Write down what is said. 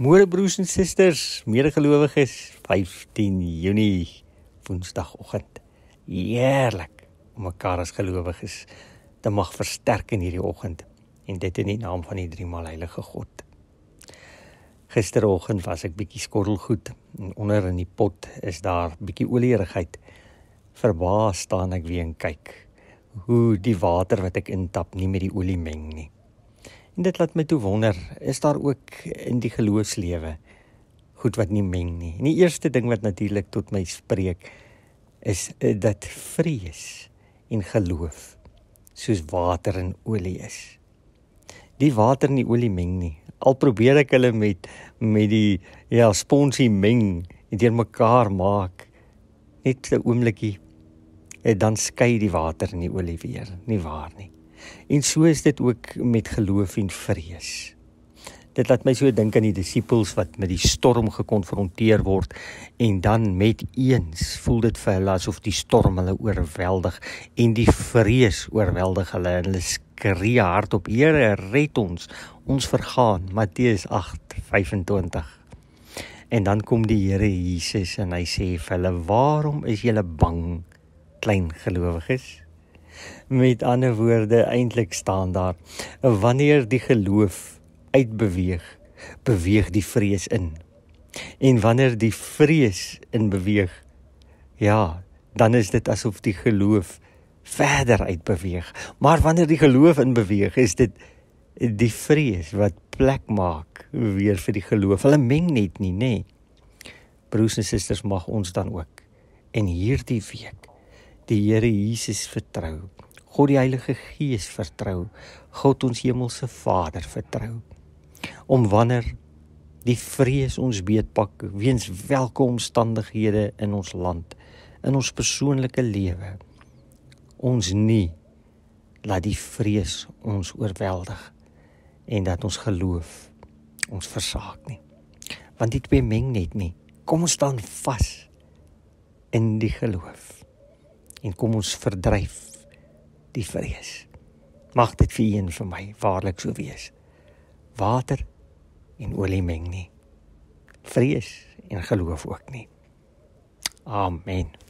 Môre broers en susters, medegelowiges, 15 Junie, Woensdagoggend. Heerlik om mekaar as gelowiges te mag versterk in hierdie oggend en dit in die naam van die Driemaal Heilige God. Gisteroggend was ek bietjie skorrelgoed en onder in die pot is daar bietjie olierigheid. Verbaas staan ek weer en kyk hoe die water wat ek intap nie met die olie meng nie. Dit laat my toe wonder, is daar ook in die geloofslewe goed wat nie meng nie. En die eerste ding wat natuurlik tot my spreek is eh, dat vrees en geloof soos water en olie is. Die water en die olie meng nie. Al probeer ek hulle met met die ja, sponsie meng en teer mekaar maak net 'n oombliekie en eh, dan skei die water en die olie weer. Nie waar nie. En so is dit ook met geloof en vrees. Dit laat my so dink aan die disippels wat met die storm gekonfronteer word en dan met eens voel dit vir hulle asof die storm hulle oorweldig en die vrees oorweldig hulle en hulle skree hardop: Here, red ons, ons vergaan. Matteus 8:25. En dan kom die Here Jesus en hy sê vir hulle: "Waarom is julle bang, klein gelowiges?" met ander woorde eintlik staan daar wanneer die geloof uitbeweeg beweeg die vrees in en wanneer die vrees in beweeg ja dan is dit asof die geloof verder uitbeweeg maar wanneer die geloof in beweeg is dit die vrees wat plek maak weer vir die geloof hulle meng net nie nê nee. broers en susters mag ons dan ook en hierdie week die Here Jesus vertrou. God die Heilige Gees vertrou. God ons hemelse Vader vertrou. Om wanneer die vrees ons beetpak weens welke omstandighede in ons land, in ons persoonlike lewe, ons nie laat die vrees ons oorweldig en dat ons geloof ons versaak nie. Want dit beweeg net nie. Kom ons staan vas in die geloof en kom ons verdryf die vrees. Mag dit vir een vir my waarlik so wees. Water en olie meng nie. Vrees en geloof ook nie. Amen.